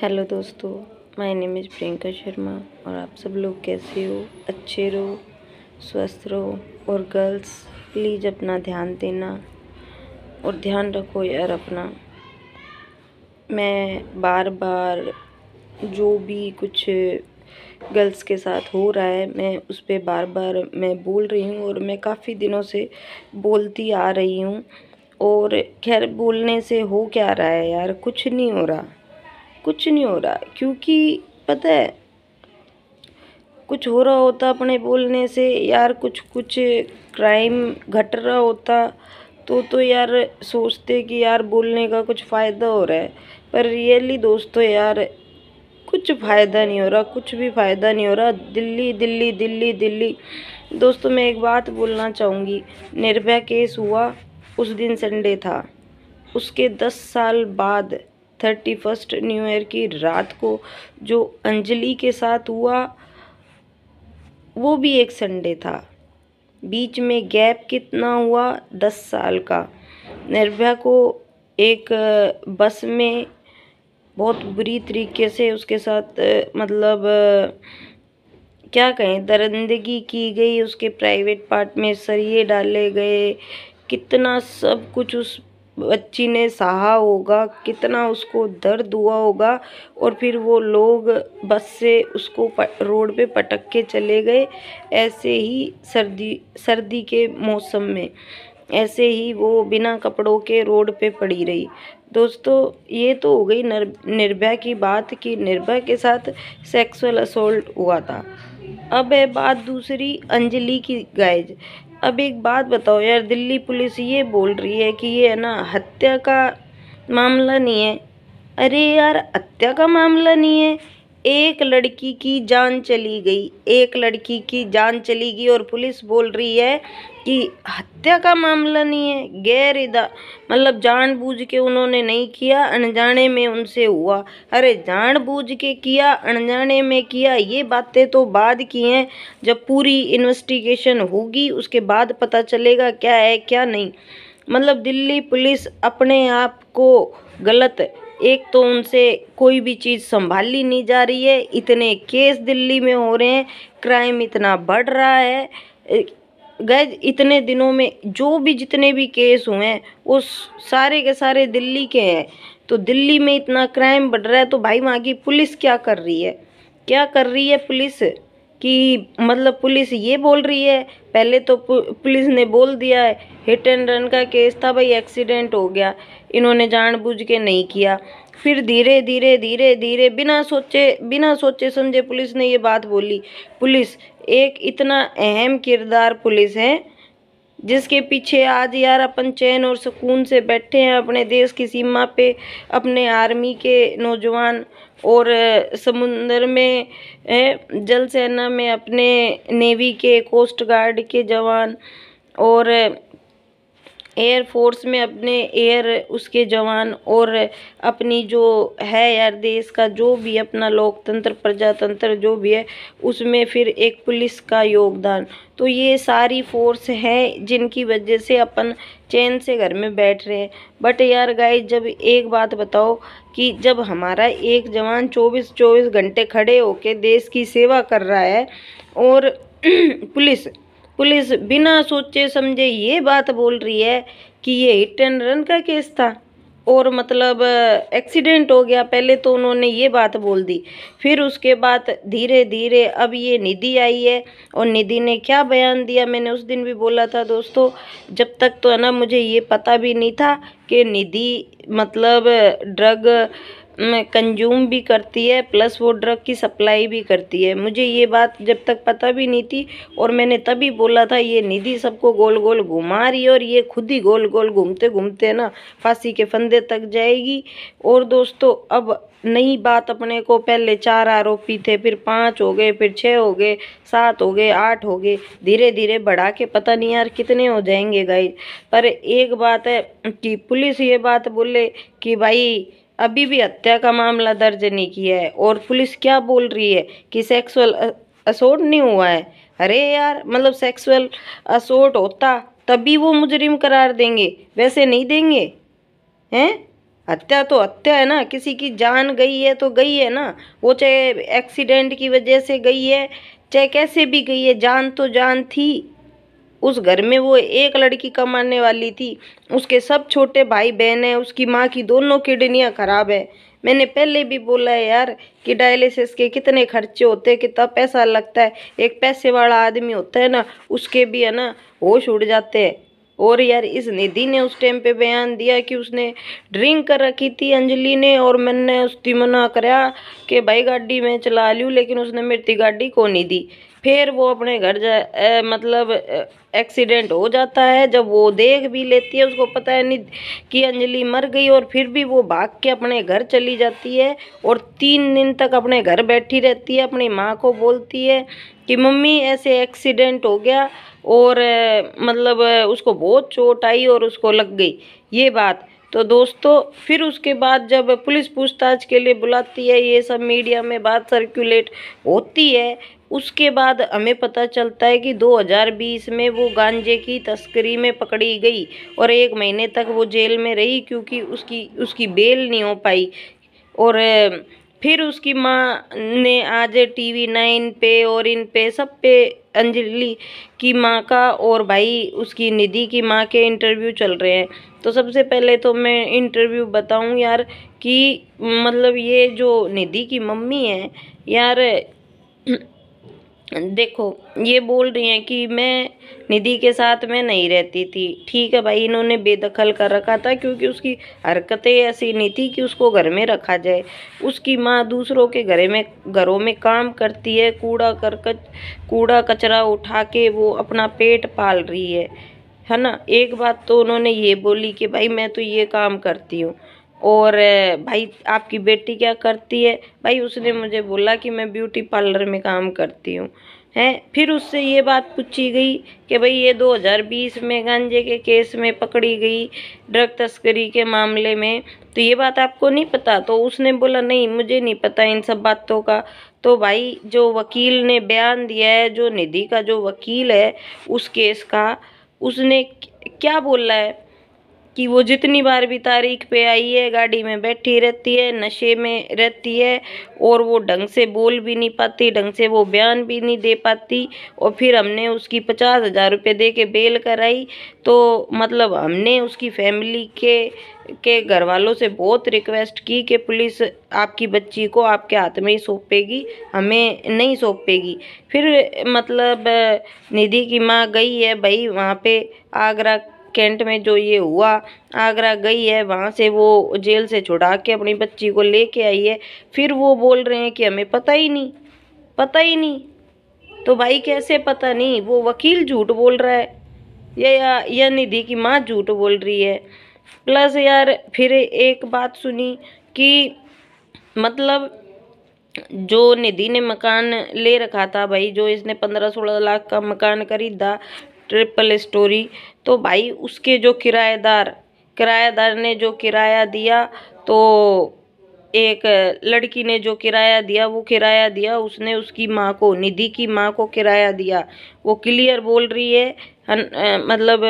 hello दोस्तों my name is Priyanka Sharma और आप सब लोग कैसे हो अच्छे रहो स्वस्थ रहो और गर्ल्स प्लीज़ अपना ध्यान देना और ध्यान रखो यार अपना मैं बार बार जो भी कुछ गर्ल्स के साथ हो रहा है मैं उस पर बार बार मैं बोल रही हूँ और मैं काफ़ी दिनों से बोलती आ रही हूँ और खैर बोलने से हो क्या रहा है यार कुछ नहीं हो रहा कुछ नहीं हो रहा क्योंकि पता है कुछ हो रहा होता अपने बोलने से यार कुछ कुछ क्राइम घट रहा होता तो तो यार सोचते कि यार बोलने का कुछ फ़ायदा हो रहा है पर रियली दोस्तों यार कुछ फ़ायदा नहीं हो रहा कुछ भी फ़ायदा नहीं हो रहा दिल्ली दिल्ली दिल्ली दिल्ली दोस्तों मैं एक बात बोलना चाहूँगी निर्भया केस हुआ उस दिन संडे था उसके दस साल बाद थर्टी फर्स्ट न्यू ईयर की रात को जो अंजलि के साथ हुआ वो भी एक संडे था बीच में गैप कितना हुआ दस साल का निर्भया को एक बस में बहुत बुरी तरीके से उसके साथ मतलब क्या कहें दरंदगी की गई उसके प्राइवेट पार्ट में सरिए डाले गए कितना सब कुछ उस बच्ची ने सहा होगा कितना उसको दर्द हुआ होगा और फिर वो लोग बस से उसको रोड पे पटक के चले गए ऐसे ही सर्दी सर्दी के मौसम में ऐसे ही वो बिना कपड़ों के रोड पे पड़ी रही दोस्तों ये तो हो गई निर निर्भया की बात कि निर्भया के साथ सेक्सुअल असोल्ट हुआ था अब है बात दूसरी अंजलि की गाइज अब एक बात बताओ यार दिल्ली पुलिस ये बोल रही है कि ये है ना हत्या का मामला नहीं है अरे यार हत्या का मामला नहीं है एक लड़की की जान चली गई एक लड़की की जान चली गई और पुलिस बोल रही है कि हत्या का मामला नहीं है गैर इदा मतलब जानबूझ के उन्होंने नहीं किया अनजाने में उनसे हुआ अरे जानबूझ के किया अनजाने में किया ये बातें तो बाद की हैं जब पूरी इन्वेस्टिगेशन होगी उसके बाद पता चलेगा क्या है क्या नहीं मतलब दिल्ली पुलिस अपने आप को गलत एक तो उनसे कोई भी चीज़ संभाली नहीं जा रही है इतने केस दिल्ली में हो रहे हैं क्राइम इतना बढ़ रहा है गए इतने दिनों में जो भी जितने भी केस हुए हैं वो सारे के सारे दिल्ली के हैं तो दिल्ली में इतना क्राइम बढ़ रहा है तो भाई वहाँ की पुलिस क्या कर रही है क्या कर रही है पुलिस कि मतलब पुलिस ये बोल रही है पहले तो पुलिस ने बोल दिया है हिट एंड रन का केस था भाई एक्सीडेंट हो गया इन्होंने जानबूझ के नहीं किया फिर धीरे धीरे धीरे धीरे बिना सोचे बिना सोचे समझे पुलिस ने ये बात बोली पुलिस एक इतना अहम किरदार पुलिस है जिसके पीछे आज यार अपन चैन और सुकून से बैठे हैं अपने देश की सीमा पे अपने आर्मी के नौजवान और समुंदर में जल सेना में अपने नेवी के कोस्ट गार्ड के जवान और एयर फोर्स में अपने एयर उसके जवान और अपनी जो है यार देश का जो भी अपना लोकतंत्र प्रजातंत्र जो भी है उसमें फिर एक पुलिस का योगदान तो ये सारी फोर्स हैं जिनकी वजह से अपन चैन से घर में बैठ रहे हैं बट यार गाय जब एक बात बताओ कि जब हमारा एक जवान 24 24 घंटे खड़े होके देश की सेवा कर रहा है और पुलिस पुलिस बिना सोचे समझे ये बात बोल रही है कि ये हिट एंड रन का केस था और मतलब एक्सीडेंट हो गया पहले तो उन्होंने ये बात बोल दी फिर उसके बाद धीरे धीरे अब ये निधि आई है और निधि ने क्या बयान दिया मैंने उस दिन भी बोला था दोस्तों जब तक तो है ना मुझे ये पता भी नहीं था कि निधि मतलब ड्रग कंज्यूम भी करती है प्लस वो ड्रग की सप्लाई भी करती है मुझे ये बात जब तक पता भी नहीं थी और मैंने तभी बोला था ये निधि सबको गोल गोल घुमा रही है और ये खुद ही गोल गोल घूमते घूमते ना फांसी के फंदे तक जाएगी और दोस्तों अब नई बात अपने को पहले चार आरोपी थे फिर पाँच हो गए फिर छः हो गए सात हो गए आठ हो गए धीरे धीरे बढ़ा के पता नहीं यार कितने हो जाएंगे गाई पर एक बात है कि पुलिस ये बात बोले कि भाई अभी भी हत्या का मामला दर्ज नहीं किया है और पुलिस क्या बोल रही है कि सेक्सुअल असोट नहीं हुआ है अरे यार मतलब सेक्सुअल असोट होता तभी वो मुजरिम करार देंगे वैसे नहीं देंगे हैं हत्या तो हत्या है ना किसी की जान गई है तो गई है ना वो चाहे एक्सीडेंट की वजह से गई है चाहे कैसे भी गई है जान तो जान थी उस घर में वो एक लड़की कमाने वाली थी उसके सब छोटे भाई बहन हैं उसकी माँ की दोनों किडनियाँ ख़राब है मैंने पहले भी बोला है यार कि डायलिसिस के कितने खर्चे होते हैं कितना पैसा लगता है एक पैसे वाला आदमी होता है ना उसके भी है ना होश उड़ जाते हैं और यार इस निधि ने उस टाइम पे बयान दिया कि उसने ड्रिंक कर रखी थी अंजलि ने और मैंने उसकी मना कराया कि भाई गाड़ी मैं चला लूँ लेकिन उसने मेरी गाड़ी को नहीं दी फिर वो अपने घर जा ए, मतलब एक्सीडेंट हो जाता है जब वो देख भी लेती है उसको पता है नहीं कि अंजलि मर गई और फिर भी वो भाग के अपने घर चली जाती है और तीन दिन तक अपने घर बैठी रहती है अपनी माँ को बोलती है कि मम्मी ऐसे एक्सीडेंट हो गया और मतलब उसको बहुत चोट आई और उसको लग गई ये बात तो दोस्तों फिर उसके बाद जब पुलिस पूछताछ के लिए बुलाती है ये सब मीडिया में बात सर्कुलेट होती है उसके बाद हमें पता चलता है कि 2020 में वो गांजे की तस्करी में पकड़ी गई और एक महीने तक वो जेल में रही क्योंकि उसकी उसकी बेल नहीं हो पाई और फिर उसकी माँ ने आज टीवी नाइन पे और इन पे सब पे अंजलि की माँ का और भाई उसकी निधि की माँ के इंटरव्यू चल रहे हैं तो सबसे पहले तो मैं इंटरव्यू बताऊँ यार कि मतलब ये जो निधि की मम्मी है यार देखो ये बोल रही हैं कि मैं निधि के साथ में नहीं रहती थी ठीक है भाई इन्होंने बेदखल कर रखा था क्योंकि उसकी हरकतें ऐसी नहीं थी कि उसको घर में रखा जाए उसकी माँ दूसरों के घरे में घरों में काम करती है कूड़ा कच कूड़ा कचरा उठा के वो अपना पेट पाल रही है है ना एक बात तो उन्होंने ये बोली कि भाई मैं तो ये काम करती हूँ और भाई आपकी बेटी क्या करती है भाई उसने मुझे बोला कि मैं ब्यूटी पार्लर में काम करती हूँ हैं फिर उससे ये बात पूछी गई कि भाई ये 2020 में गांजे के केस में पकड़ी गई ड्रग तस्करी के मामले में तो ये बात आपको नहीं पता तो उसने बोला नहीं मुझे नहीं पता इन सब बातों का तो भाई जो वकील ने बयान दिया है जो निधि का जो वकील है उस केस का उसने क्या बोला है कि वो जितनी बार भी तारीख पे आई है गाड़ी में बैठी रहती है नशे में रहती है और वो ढंग से बोल भी नहीं पाती ढंग से वो बयान भी नहीं दे पाती और फिर हमने उसकी पचास हज़ार रुपये दे के बेल कराई तो मतलब हमने उसकी फैमिली के के घर वालों से बहुत रिक्वेस्ट की कि पुलिस आपकी बच्ची को आपके हाथ में ही सौंपेगी हमें नहीं सौंपेगी फिर मतलब निधि की माँ गई है भाई वहाँ पे आगरा कैंट में जो ये हुआ आगरा गई है वहाँ से वो जेल से छुड़ा के अपनी बच्ची को लेके आई है फिर वो बोल रहे हैं कि हमें पता ही नहीं पता ही नहीं तो भाई कैसे पता नहीं वो वकील झूठ बोल रहा है या या, या निधि की माँ झूठ बोल रही है प्लस यार फिर एक बात सुनी कि मतलब जो निधि ने मकान ले रखा था भाई जो इसने पंद्रह सोलह लाख का मकान खरीदा ट्रिपल स्टोरी तो भाई उसके जो किराएदार किराएदार ने जो किराया दिया तो एक लड़की ने जो किराया दिया वो किराया दिया उसने उसकी माँ को निधि की माँ को किराया दिया वो क्लियर बोल रही है हन, मतलब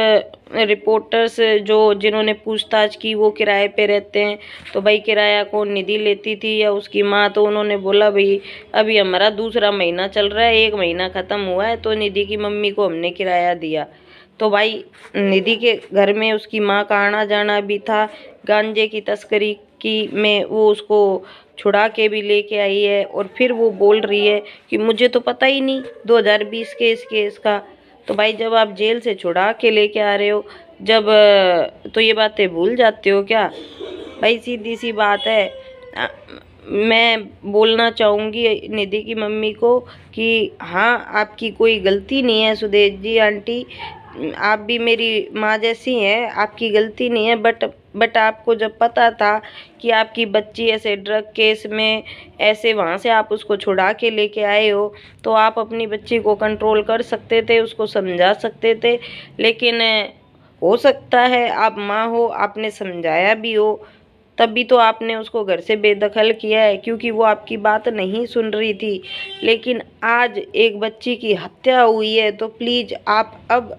रिपोर्टर्स जो जिन्होंने पूछताछ की वो किराए पे रहते हैं तो भाई किराया को निधि लेती थी या उसकी माँ तो उन्होंने बोला भाई अभी हमारा दूसरा महीना चल रहा है एक महीना ख़त्म हुआ है तो निधि की मम्मी को हमने किराया दिया तो भाई निधि के घर में उसकी माँ का आना जाना भी था गांजे की तस्करी की में वो उसको छुड़ा के भी लेके आई है और फिर वो बोल रही है कि मुझे तो पता ही नहीं 2020 के इस केस का तो भाई जब आप जेल से छुड़ा के लेके आ रहे हो जब तो ये बातें भूल जाते हो क्या भाई सीधी सी बात है मैं बोलना चाहूँगी निधि की मम्मी को कि हाँ आपकी कोई गलती नहीं है सुदेश जी आंटी आप भी मेरी माँ जैसी हैं आपकी गलती नहीं है बट बट आपको जब पता था कि आपकी बच्ची ऐसे ड्रग केस में ऐसे वहाँ से आप उसको छुड़ा के लेके आए हो तो आप अपनी बच्ची को कंट्रोल कर सकते थे उसको समझा सकते थे लेकिन हो सकता है आप माँ हो आपने समझाया भी हो तभी तो आपने उसको घर से बेदखल किया है क्योंकि वो आपकी बात नहीं सुन रही थी लेकिन आज एक बच्ची की हत्या हुई है तो प्लीज़ आप अब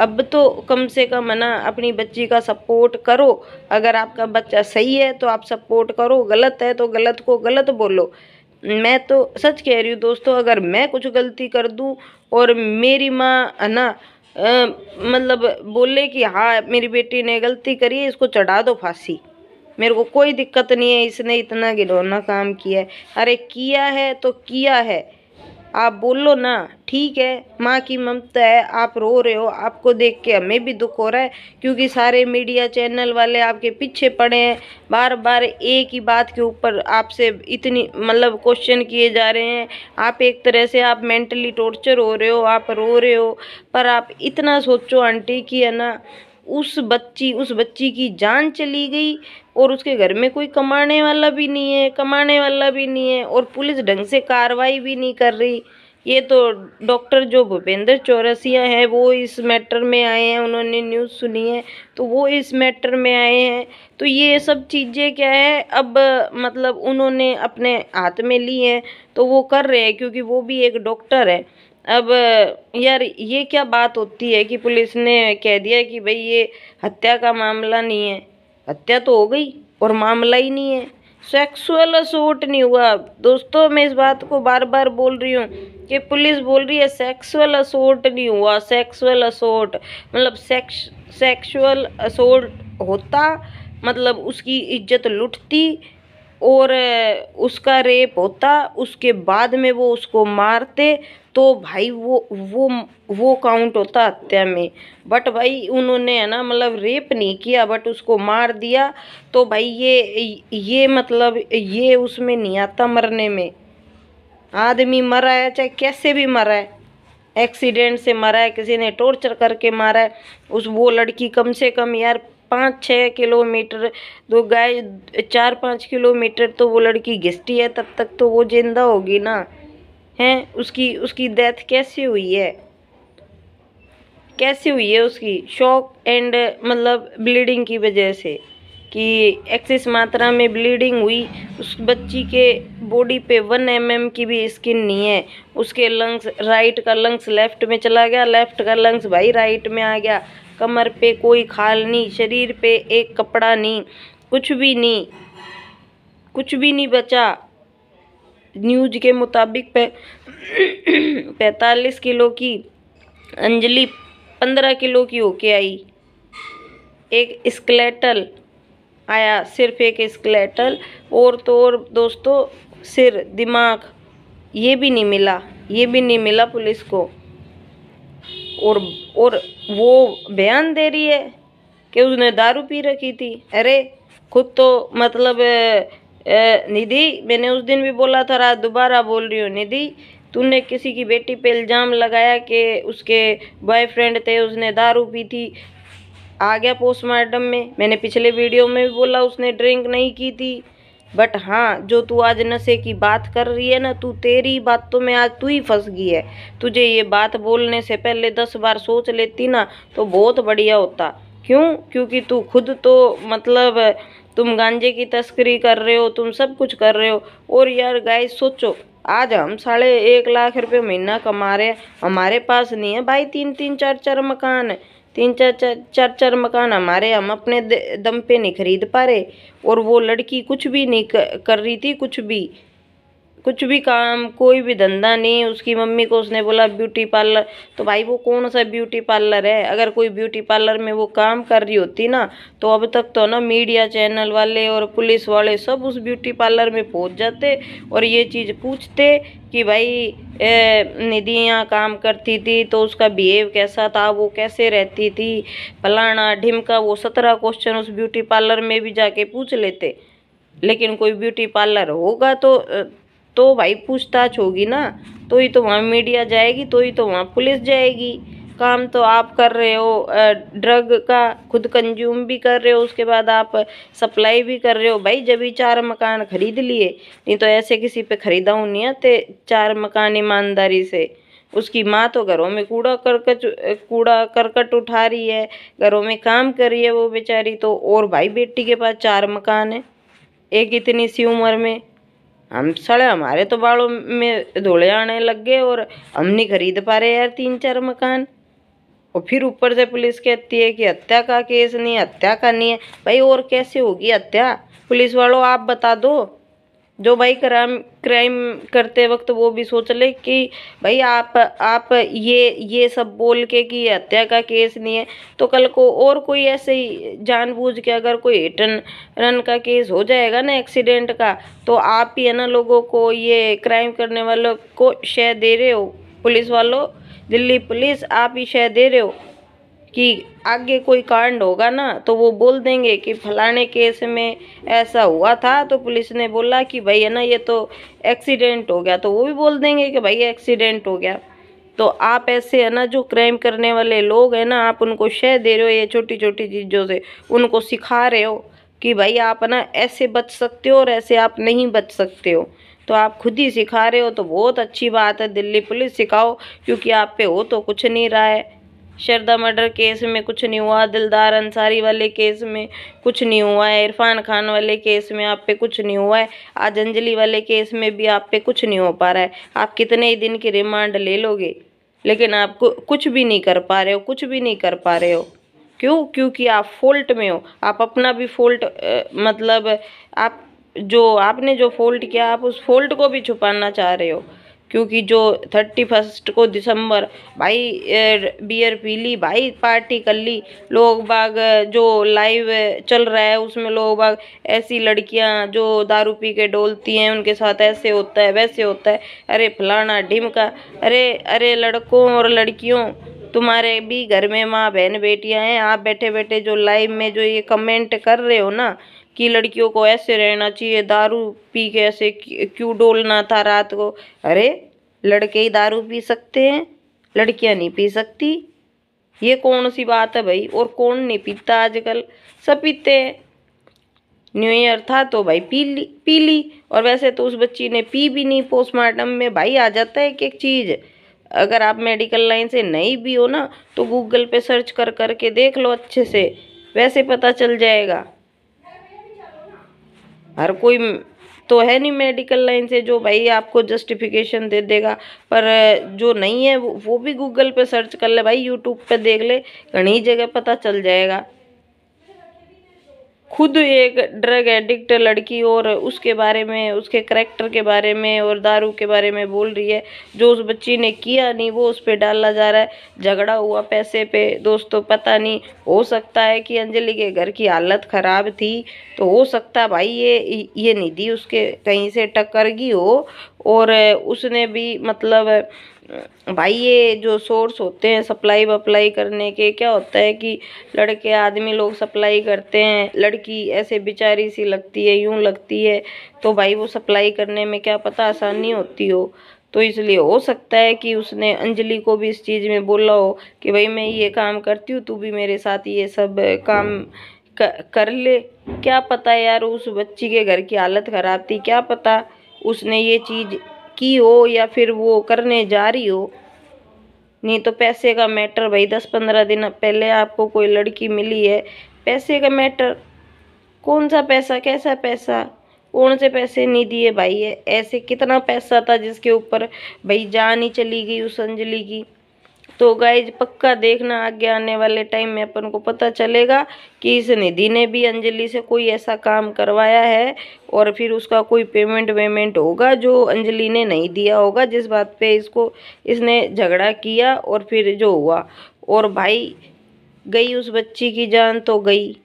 अब तो कम से कम है ना अपनी बच्ची का सपोर्ट करो अगर आपका बच्चा सही है तो आप सपोर्ट करो गलत है तो गलत को गलत बोलो मैं तो सच कह रही हूँ दोस्तों अगर मैं कुछ गलती कर दूँ और मेरी माँ है ना मतलब बोले कि हाँ मेरी बेटी ने गलती करी है इसको चढ़ा दो फांसी मेरे को कोई दिक्कत नहीं है इसने इतना गिलौना काम किया है अरे किया है तो किया है आप बोलो ना ठीक है माँ की ममता है आप रो रहे हो आपको देख के हमें भी दुख हो रहा है क्योंकि सारे मीडिया चैनल वाले आपके पीछे पड़े हैं बार बार एक ही बात के ऊपर आपसे इतनी मतलब क्वेश्चन किए जा रहे हैं आप एक तरह से आप मेंटली टॉर्चर हो रहे हो आप रो रहे हो पर आप इतना सोचो आंटी कि है ना उस बच्ची उस बच्ची की जान चली गई और उसके घर में कोई कमाने वाला भी नहीं है कमाने वाला भी नहीं है और पुलिस ढंग से कार्रवाई भी नहीं कर रही ये तो डॉक्टर जो भूपेंद्र चौरसिया हैं वो इस मैटर में आए हैं उन्होंने न्यूज़ सुनी है तो वो इस मैटर में आए हैं तो ये सब चीज़ें क्या है अब मतलब उन्होंने अपने हाथ में ली हैं तो वो कर रहे हैं क्योंकि वो भी एक डॉक्टर है अब यार ये क्या बात होती है कि पुलिस ने कह दिया कि भाई ये हत्या का मामला नहीं है हत्या तो हो गई और मामला ही नहीं है सेक्सुअल असोल्ट नहीं हुआ दोस्तों मैं इस बात को बार बार बोल रही हूँ कि पुलिस बोल रही है सेक्सुअल असोल्ट नहीं हुआ सेक्सुअल असोल्ट मतलब सेक्स सेक्सुअल असोल्ट होता मतलब उसकी इज्जत लुटती और उसका रेप होता उसके बाद में वो उसको मारते तो भाई वो वो वो काउंट होता हत्या में बट भाई उन्होंने है ना मतलब रेप नहीं किया बट उसको मार दिया तो भाई ये ये मतलब ये उसमें नहीं आता मरने में आदमी मरा है चाहे कैसे भी मरा है एक्सीडेंट से मरा है किसी ने टॉर्चर करके मारा है उस वो लड़की कम से कम यार पाँच छः किलोमीटर दो गाय चार पाँच किलोमीटर तो वो लड़की घिसटी है तब तक तो वो जिंदा होगी ना हैं उसकी उसकी डेथ कैसे हुई है कैसे हुई है उसकी शॉक एंड मतलब ब्लीडिंग की वजह से कि एक्सेस मात्रा में ब्लीडिंग हुई उस बच्ची के बॉडी पे वन एम mm की भी स्किन नहीं है उसके लंग्स राइट का लंग्स लेफ्ट में चला गया लेफ्ट का लंग्स भाई राइट में आ गया कमर पे कोई खाल नहीं शरीर पे एक कपड़ा नहीं कुछ भी नहीं कुछ भी नहीं बचा न्यूज के मुताबिक पैंतालीस किलो की अंजलि पंद्रह किलो की होके आई एक स्केलेटल आया सिर्फ एक स्केलेटल और तो और दोस्तों सिर दिमाग ये भी नहीं मिला ये भी नहीं मिला पुलिस को और और वो बयान दे रही है कि उसने दारू पी रखी थी अरे खुद तो मतलब निधि मैंने उस दिन भी बोला था रात दोबारा बोल रही हूँ निधि तूने किसी की बेटी पे इल्ज़ाम लगाया कि उसके बॉयफ्रेंड थे उसने दारू पी थी आ गया पोस्टमार्टम में मैंने पिछले वीडियो में भी बोला उसने ड्रिंक नहीं की थी बट हाँ जो तू आज नशे की बात कर रही है ना तू तेरी बातों में आज तू ही फंस गई है तुझे ये बात बोलने से पहले दस बार सोच लेती ना तो बहुत बढ़िया होता क्यों क्योंकि तू खुद तो मतलब तुम गांजे की तस्करी कर रहे हो तुम सब कुछ कर रहे हो और यार गाय सोचो आज हम साढ़े एक लाख रुपए महीना कमा रहे हमारे पास नहीं है भाई तीन तीन चार चार मकान है तीन चार चार चार चार मकान हमारे हम अपने दम पे नहीं खरीद पा रहे और वो लड़की कुछ भी नहीं कर रही थी कुछ भी कुछ भी काम कोई भी धंधा नहीं उसकी मम्मी को उसने बोला ब्यूटी पार्लर तो भाई वो कौन सा ब्यूटी पार्लर है अगर कोई ब्यूटी पार्लर में वो काम कर रही होती ना तो अब तक तो ना मीडिया चैनल वाले और पुलिस वाले सब उस ब्यूटी पार्लर में पहुंच जाते और ये चीज़ पूछते कि भाई निधि यहाँ काम करती थी तो उसका बिहेव कैसा था वो कैसे रहती थी फलाना ढिमका वो सत्रह क्वेश्चन उस ब्यूटी पार्लर में भी जाके पूछ लेते लेकिन कोई ब्यूटी पार्लर होगा तो तो भाई पूछताछ होगी ना तो ही तो वहाँ मीडिया जाएगी तो ही तो वहाँ पुलिस जाएगी काम तो आप कर रहे हो ड्रग का खुद कंज्यूम भी कर रहे हो उसके बाद आप सप्लाई भी कर रहे हो भाई जब ही चार मकान खरीद लिए नहीं तो ऐसे किसी पे खरीदा हूँ नहीं आते चार मकान ईमानदारी से उसकी माँ तो घरों में कूड़ा करकट कूड़ा करकट उठा रही है घरों में काम कर रही है वो बेचारी तो और भाई बेटी के पास चार मकान है एक इतनी सी उम्र में हम साले हमारे तो बालों में धोले आने लग गए और हम नहीं खरीद पा रहे यार तीन चार मकान और फिर ऊपर से पुलिस कहती है कि हत्या का केस नहीं हत्या का नहीं है भाई और कैसे होगी हत्या पुलिस वालों आप बता दो जो भाई क्राइम क्राइम करते वक्त वो भी सोच ले कि भाई आप आप ये ये सब बोल के कि हत्या का केस नहीं है तो कल को और कोई ऐसे ही जानबूझ के अगर कोई हिटन रन का केस हो जाएगा ना एक्सीडेंट का तो आप ही है ना लोगों को ये क्राइम करने वालों को शय दे रहे हो पुलिस वालों दिल्ली पुलिस आप ही शह दे रहे हो कि आगे कोई कांड होगा ना तो वो बोल देंगे कि फलाने केस में ऐसा हुआ था तो पुलिस ने बोला कि भाई है ना ये तो एक्सीडेंट हो गया तो वो भी बोल देंगे कि भाई एक्सीडेंट हो गया तो आप ऐसे है ना जो क्राइम करने वाले लोग हैं ना आप उनको शह दे रहे हो ये छोटी छोटी चीज़ों से उनको सिखा रहे हो कि भाई आप है ना ऐसे बच सकते हो और ऐसे आप नहीं बच सकते हो तो आप खुद ही सिखा रहे हो तो बहुत अच्छी बात है दिल्ली पुलिस सिखाओ क्योंकि आप पे हो तो कुछ नहीं रहा है शरदा मर्डर केस में कुछ नहीं हुआ दिलदार अंसारी वाले केस में कुछ नहीं हुआ है इरफान खान वाले केस में आप पे कुछ नहीं हुआ है आज अंजलि वाले केस में भी आप पे कुछ नहीं हो पा रहा है आप कितने ही दिन की रिमांड ले लोगे लेकिन आप कुछ भी नहीं कर पा रहे हो कुछ भी नहीं कर पा रहे हो क्यों क्योंकि आप फॉल्ट में हो आप अपना भी फॉल्ट मतलब आप जो आपने जो फॉल्ट किया आप उस फॉल्ट को भी छुपाना चाह रहे हो क्योंकि जो थर्टी फर्स्ट को दिसंबर भाई बियर पी ली भाई पार्टी कर ली लोग बाग जो लाइव चल रहा है उसमें लोग बाग ऐसी लड़कियां जो दारू पी के डोलती हैं उनके साथ ऐसे होता है वैसे होता है अरे फलाना ढिमका अरे अरे लड़कों और लड़कियों तुम्हारे भी घर में माँ बहन बेटियाँ हैं आप बैठे बैठे जो लाइव में जो ये कमेंट कर रहे हो ना कि लड़कियों को ऐसे रहना चाहिए दारू पी के ऐसे क्यों डोलना था रात को अरे लड़के ही दारू पी सकते हैं लड़कियां नहीं पी सकती ये कौन सी बात है भाई और कौन नहीं पीता आजकल सब पीते हैं न्यू ईयर था तो भाई पी ली पी ली और वैसे तो उस बच्ची ने पी भी नहीं पोस्टमार्टम में भाई आ जाता है एक एक चीज़ अगर आप मेडिकल लाइन से नहीं भी हो ना तो गूगल पे सर्च कर करके देख लो अच्छे से वैसे पता चल जाएगा हर कोई तो है नहीं मेडिकल लाइन से जो भाई आपको जस्टिफिकेशन दे देगा पर जो नहीं है वो भी गूगल पे सर्च कर ले भाई यूट्यूब पे देख ले घनी जगह पता चल जाएगा खुद एक ड्रग एडिक्ट लड़की और उसके बारे में उसके करेक्टर के बारे में और दारू के बारे में बोल रही है जो उस बच्ची ने किया नहीं वो उस पर डाला जा रहा है झगड़ा हुआ पैसे पे दोस्तों पता नहीं हो सकता है कि अंजलि के घर की हालत ख़राब थी तो हो सकता भाई ये ये निधि उसके कहीं से टक्कर गई हो और उसने भी मतलब भाई ये जो सोर्स होते हैं सप्लाई वप्लाई करने के क्या होता है कि लड़के आदमी लोग सप्लाई करते हैं लड़की ऐसे बेचारी सी लगती है यूं लगती है तो भाई वो सप्लाई करने में क्या पता आसानी होती हो तो इसलिए हो सकता है कि उसने अंजलि को भी इस चीज़ में बोला हो कि भाई मैं ये काम करती हूँ तू भी मेरे साथ ये सब काम कर ले क्या पता यार उस बच्ची के घर की हालत ख़राब थी क्या पता उसने ये चीज़ की हो या फिर वो करने जा रही हो नहीं तो पैसे का मैटर भाई दस पंद्रह दिन पहले आपको कोई लड़की मिली है पैसे का मैटर कौन सा पैसा कैसा पैसा कौन से पैसे नहीं दिए भाई ऐसे कितना पैसा था जिसके ऊपर भाई जान ही चली गई उस अंजलि की तो गाइज पक्का देखना आगे आने वाले टाइम में अपन को पता चलेगा कि इस निधि ने भी अंजलि से कोई ऐसा काम करवाया है और फिर उसका कोई पेमेंट वेमेंट होगा जो अंजलि ने नहीं दिया होगा जिस बात पे इसको इसने झगड़ा किया और फिर जो हुआ और भाई गई उस बच्ची की जान तो गई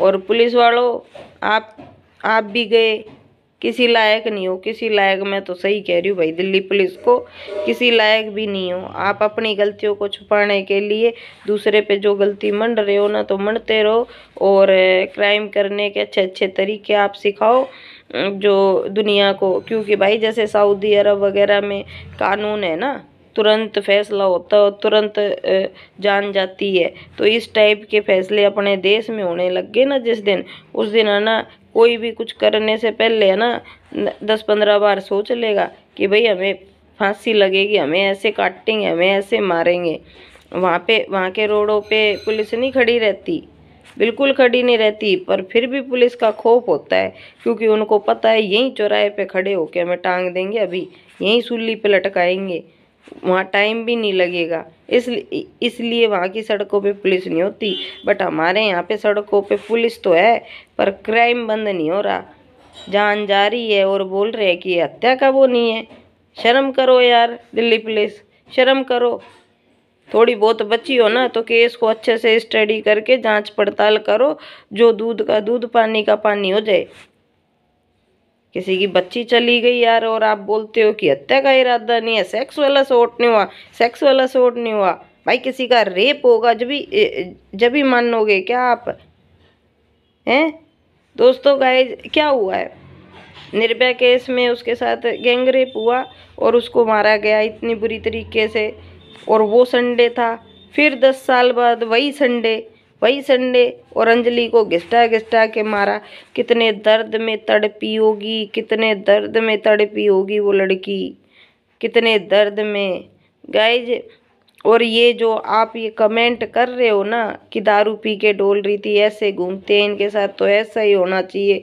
और पुलिस वालों आप आप भी गए किसी लायक नहीं हो किसी लायक मैं तो सही कह रही हूँ भाई दिल्ली पुलिस को किसी लायक भी नहीं हो आप अपनी गलतियों को छुपाने के लिए दूसरे पे जो गलती मंड रहे हो ना तो मंडते रहो और क्राइम करने के अच्छे अच्छे तरीके आप सिखाओ जो दुनिया को क्योंकि भाई जैसे सऊदी अरब वगैरह में कानून है ना तुरंत फैसला होता है और तुरंत जान जाती है तो इस टाइप के फैसले अपने देश में होने लग गए ना जिस दिन उस दिन है ना कोई भी कुछ करने से पहले है ना दस पंद्रह बार सोच लेगा कि भाई हमें फांसी लगेगी हमें ऐसे काटेंगे हमें ऐसे मारेंगे वहाँ पे वहाँ के रोडों पे पुलिस नहीं खड़ी रहती बिल्कुल खड़ी नहीं रहती पर फिर भी पुलिस का खौफ होता है क्योंकि उनको पता है यहीं चौराहे पे खड़े होके हमें टांग देंगे अभी यहीं सूली पे लटकाएंगे वहाँ टाइम भी नहीं लगेगा इसलिए इसलिए वहाँ की सड़कों पे पुलिस नहीं होती बट हमारे यहाँ पे सड़कों पे पुलिस तो है पर क्राइम बंद नहीं हो रहा जान जा रही है और बोल रहे हैं कि हत्या का वो नहीं है शर्म करो यार दिल्ली पुलिस शर्म करो थोड़ी बहुत बची हो ना तो केस को अच्छे से स्टडी करके जांच पड़ताल करो जो दूध का दूध पानी का पानी हो जाए किसी की बच्ची चली गई यार और आप बोलते हो कि हत्या का इरादा नहीं है सेक्स वाला सोट नहीं हुआ सेक्स वाला सोट नहीं हुआ भाई किसी का रेप होगा जब भी जब भी मानोगे क्या आप हैं दोस्तों गाय क्या हुआ है निर्भया केस में उसके साथ गैंग रेप हुआ और उसको मारा गया इतनी बुरी तरीके से और वो संडे था फिर दस साल बाद वही संडे वही संडे और अंजलि को घिसटा घिसटा के मारा कितने दर्द में तड़पी होगी कितने दर्द में तड़पी होगी वो लड़की कितने दर्द में गाइज और ये जो आप ये कमेंट कर रहे हो ना कि दारू पी के डोल रही थी ऐसे घूमते हैं इनके साथ तो ऐसा ही होना चाहिए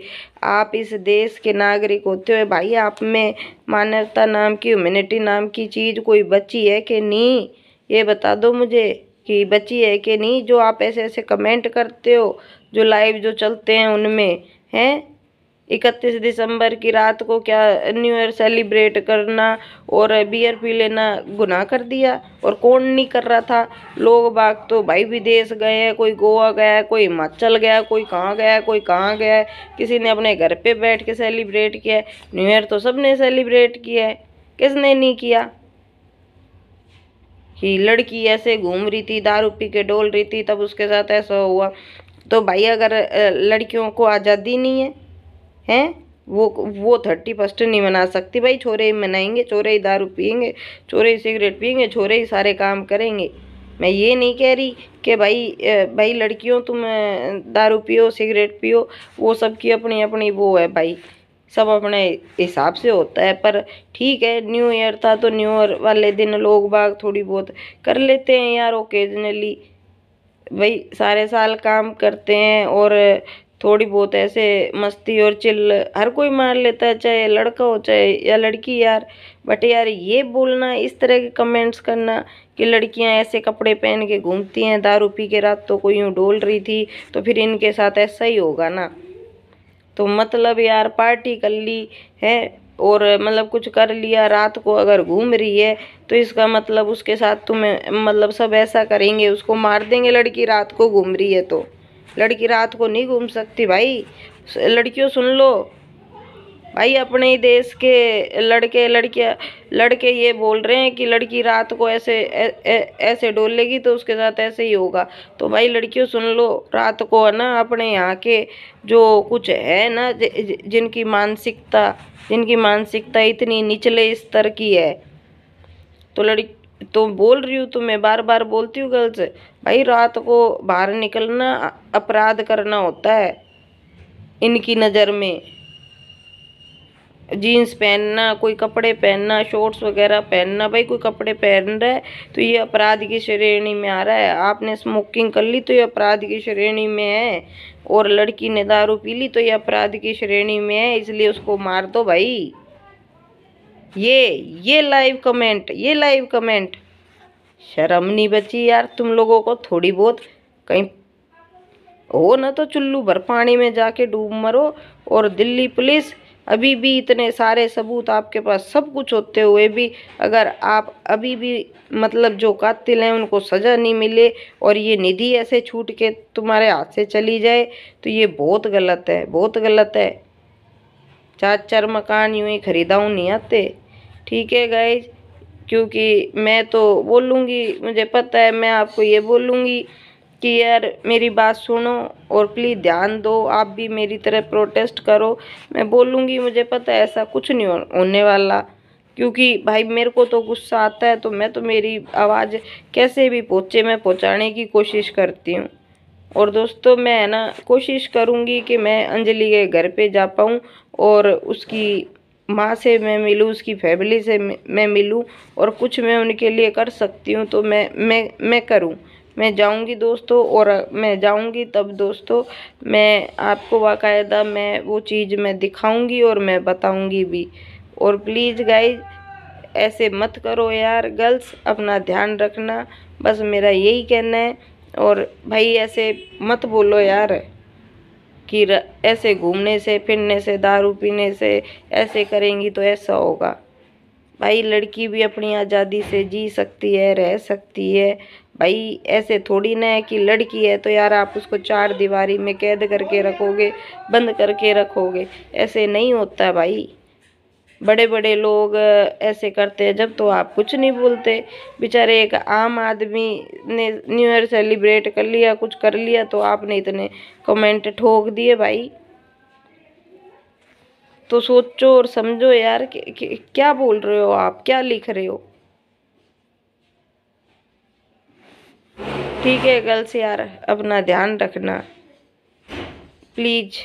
आप इस देश के नागरिक होते हो भाई आप में मानवता नाम की ह्यूमनिटी नाम की चीज़ कोई बची है कि नहीं ये बता दो मुझे कि बची है कि नहीं जो आप ऐसे ऐसे कमेंट करते हो जो लाइव जो चलते हैं उनमें हैं इकतीस दिसंबर की रात को क्या न्यू ईयर सेलिब्रेट करना और बियर पी लेना गुनाह कर दिया और कौन नहीं कर रहा था लोग बाग तो भाई विदेश गए हैं कोई गोवा गया है कोई हिमाचल गया कोई कहाँ गया कोई कहाँ गया है किसी ने अपने घर पे बैठ के सेलिब्रेट किया है न्यू ईयर तो सब ने सेलिब्रेट किया है किसने नहीं किया कि लड़की ऐसे घूम रही थी दारू पी के डोल रही थी तब उसके साथ ऐसा हुआ तो भाई अगर लड़कियों को आज़ादी नहीं है हैं वो वो थर्टी फर्स्ट नहीं मना सकती भाई छोरे ही मनाएंगे छोरे ही दारू पियेंगे छोरे ही सिगरेट पियेंगे छोरे ही सारे काम करेंगे मैं ये नहीं कह रही कि भाई भाई लड़कियों तुम दारू पियो सिगरेट पियो वो सबकी अपनी अपनी वो है भाई सब अपने हिसाब से होता है पर ठीक है न्यू ईयर था तो न्यू ईयर वाले दिन लोग बाग थोड़ी बहुत कर लेते हैं यार ओकेजनली भाई सारे साल काम करते हैं और थोड़ी बहुत ऐसे मस्ती और चिल हर कोई मार लेता है चाहे लड़का हो चाहे या लड़की यार बट यार ये बोलना इस तरह के कमेंट्स करना कि लड़कियां ऐसे कपड़े पहन के घूमती हैं दारू पी के रात तो कोई यूँ डोल रही थी तो फिर इनके साथ ऐसा ही होगा ना तो मतलब यार पार्टी कर ली है और मतलब कुछ कर लिया रात को अगर घूम रही है तो इसका मतलब उसके साथ तुम्हें मतलब सब ऐसा करेंगे उसको मार देंगे लड़की रात को घूम रही है तो लड़की रात को नहीं घूम सकती भाई लड़कियों सुन लो भाई अपने ही देश के लड़के लड़कियाँ लड़के ये बोल रहे हैं कि लड़की रात को ऐसे ऐ, ऐ, ऐसे तो उसके साथ ऐसे ही होगा तो भाई लड़कियों सुन लो रात को है ना अपने यहाँ के जो कुछ है ना ज, ज, जिनकी मानसिकता जिनकी मानसिकता इतनी निचले स्तर की है तो लड़ तो बोल रही हूँ तो मैं बार बार बोलती हूँ गर्ल्स भाई रात को बाहर निकलना अपराध करना होता है इनकी नज़र में जीन्स पहनना कोई कपड़े पहनना शॉर्ट्स वगैरह पहनना भाई कोई कपड़े पहन रहा है तो ये अपराध की श्रेणी में आ रहा है आपने स्मोकिंग कर ली तो ये अपराध की श्रेणी में है और लड़की ने दारू पी ली तो ये अपराध की श्रेणी में है इसलिए उसको मार दो भाई ये ये लाइव कमेंट ये लाइव कमेंट शर्म नहीं बची यार तुम लोगों को थोड़ी बहुत कहीं हो ना तो चुल्लू भर पानी में जाके डूब मरो और दिल्ली पुलिस अभी भी इतने सारे सबूत आपके पास सब कुछ होते हुए भी अगर आप अभी भी मतलब जो कातिल हैं उनको सज़ा नहीं मिले और ये निधि ऐसे छूट के तुम्हारे हाथ से चली जाए तो ये बहुत गलत है बहुत गलत है चार चार मकान यूँ ही खरीदाऊँ नहीं आते ठीक है गाय क्योंकि मैं तो बोलूँगी मुझे पता है मैं आपको ये बोलूँगी कि यार मेरी बात सुनो और प्लीज़ ध्यान दो आप भी मेरी तरह प्रोटेस्ट करो मैं बोलूँगी मुझे पता है ऐसा कुछ नहीं होने वाला क्योंकि भाई मेरे को तो गुस्सा आता है तो मैं तो मेरी आवाज़ कैसे भी पहुँचे मैं पहुँचाने की कोशिश करती हूँ और दोस्तों मैं है ना कोशिश करूँगी कि मैं अंजलि के घर पे जा पाऊँ और उसकी माँ से मैं मिलूँ उसकी फैमिली से मैं मिलूँ और कुछ मैं उनके लिए कर सकती हूँ तो मैं मैं मैं करूँ मैं जाऊंगी दोस्तों और मैं जाऊंगी तब दोस्तों मैं आपको बाकायदा मैं वो चीज़ मैं दिखाऊंगी और मैं बताऊंगी भी और प्लीज़ गाइज ऐसे मत करो यार गर्ल्स अपना ध्यान रखना बस मेरा यही कहना है और भाई ऐसे मत बोलो यार कि ऐसे घूमने से फिरने से दारू पीने से ऐसे करेंगी तो ऐसा होगा भाई लड़की भी अपनी आज़ादी से जी सकती है रह सकती है भाई ऐसे थोड़ी ना है कि लड़की है तो यार आप उसको चार दीवारी में कैद करके रखोगे बंद करके रखोगे ऐसे नहीं होता भाई बड़े बड़े लोग ऐसे करते हैं जब तो आप कुछ नहीं बोलते बेचारे एक आम आदमी ने न्यू ईयर सेलिब्रेट कर लिया कुछ कर लिया तो आपने इतने कमेंट ठोक दिए भाई तो सोचो और समझो यार कि, कि, क्या बोल रहे हो आप क्या लिख रहे हो ठीक है गर्ल्स यार अपना ध्यान रखना प्लीज़